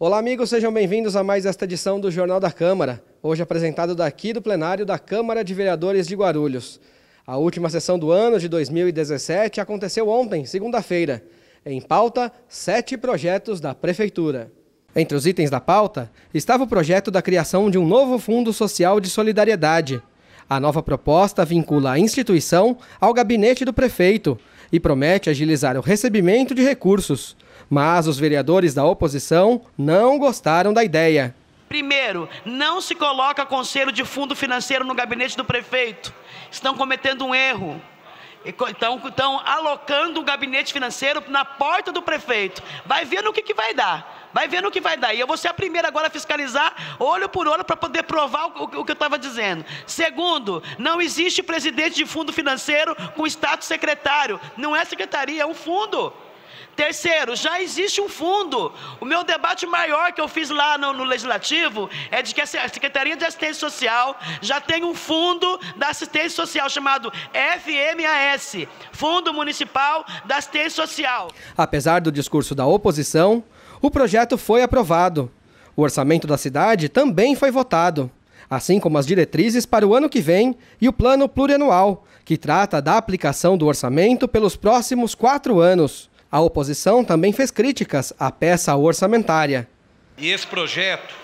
Olá, amigos, sejam bem-vindos a mais esta edição do Jornal da Câmara, hoje apresentado daqui do plenário da Câmara de Vereadores de Guarulhos. A última sessão do ano de 2017 aconteceu ontem, segunda-feira. Em pauta, sete projetos da Prefeitura. Entre os itens da pauta estava o projeto da criação de um novo Fundo Social de Solidariedade. A nova proposta vincula a instituição ao gabinete do prefeito e promete agilizar o recebimento de recursos. Mas os vereadores da oposição não gostaram da ideia. Primeiro, não se coloca conselho de fundo financeiro no gabinete do prefeito. Estão cometendo um erro. Então, então alocando o gabinete financeiro na porta do prefeito. Vai vendo o que, que vai dar. Vai vendo o que vai dar. E eu vou ser a primeira agora a fiscalizar, olho por olho, para poder provar o, o que eu estava dizendo. Segundo, não existe presidente de fundo financeiro com status secretário. Não é secretaria, é um fundo. Terceiro, já existe um fundo. O meu debate maior que eu fiz lá no, no, Legislativo é de que a Secretaria de Assistência Social já tem um fundo da assistência social chamado FMAS Fundo Municipal da Assistência Social. Apesar do discurso da oposição, o projeto foi aprovado. O orçamento da cidade também foi votado, assim como as diretrizes para o ano que vem e o plano plurianual, que trata da aplicação do orçamento pelos próximos quatro anos. A oposição também fez críticas à peça orçamentária. Esse projeto,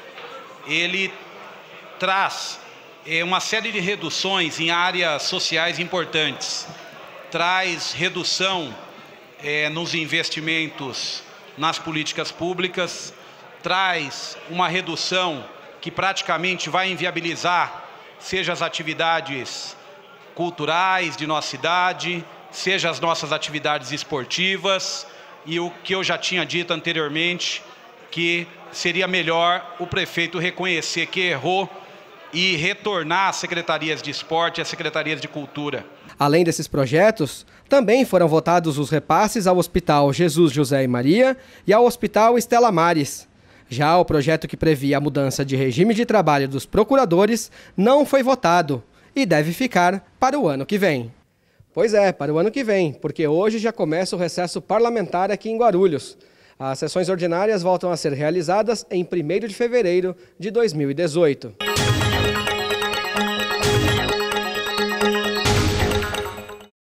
ele traz eh, uma série de reduções em áreas sociais importantes. Traz redução é, nos investimentos nas políticas públicas, traz uma redução que praticamente vai inviabilizar, seja as atividades culturais de nossa cidade, seja as nossas atividades esportivas e o que eu já tinha dito anteriormente, que seria melhor o prefeito reconhecer que errou e retornar às secretarias de esporte e às secretarias de cultura. Além desses projetos, também foram votados os repasses ao Hospital Jesus José e Maria e ao Hospital Estela Mares. Já o projeto que previa a mudança de regime de trabalho dos procuradores não foi votado e deve ficar para o ano que vem. Pois é, para o ano que vem, porque hoje já começa o recesso parlamentar aqui em Guarulhos. As sessões ordinárias voltam a ser realizadas em 1 de fevereiro de 2018.